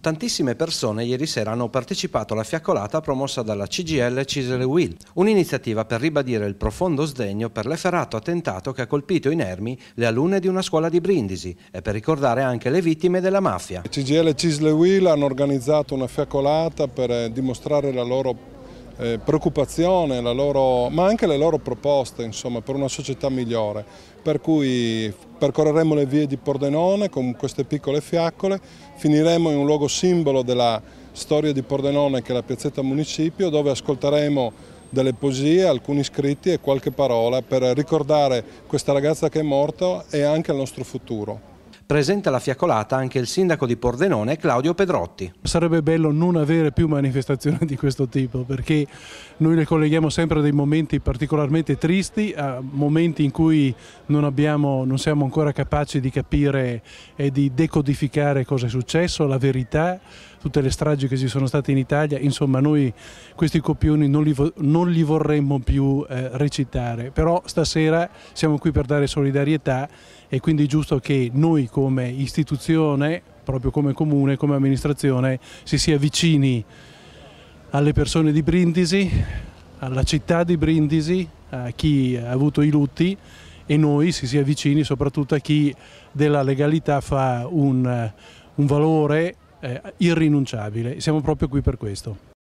Tantissime persone ieri sera hanno partecipato alla fiaccolata promossa dalla CGL Cisle Will, un'iniziativa per ribadire il profondo sdegno per l'efferato attentato che ha colpito inermi le alunne di una scuola di Brindisi e per ricordare anche le vittime della mafia. CGL Cisle Will hanno organizzato una fiaccolata per eh, dimostrare la loro eh, preoccupazione, loro, ma anche le loro proposte insomma, per una società migliore. Per cui percorreremo le vie di Pordenone con queste piccole fiaccole, finiremo in un luogo simbolo della storia di Pordenone che è la piazzetta Municipio dove ascolteremo delle poesie, alcuni scritti e qualche parola per ricordare questa ragazza che è morta e anche il nostro futuro. Presenta la fiaccolata anche il sindaco di Pordenone Claudio Pedrotti. Sarebbe bello non avere più manifestazioni di questo tipo perché noi le colleghiamo sempre a dei momenti particolarmente tristi, a momenti in cui non, abbiamo, non siamo ancora capaci di capire e di decodificare cosa è successo, la verità, tutte le stragi che ci sono state in Italia, insomma noi questi copioni non li, non li vorremmo più eh, recitare, però stasera siamo qui per dare solidarietà e quindi è giusto che noi come istituzione, proprio come comune, come amministrazione, si sia vicini alle persone di Brindisi, alla città di Brindisi, a chi ha avuto i lutti e noi si sia vicini soprattutto a chi della legalità fa un, un valore eh, irrinunciabile. Siamo proprio qui per questo.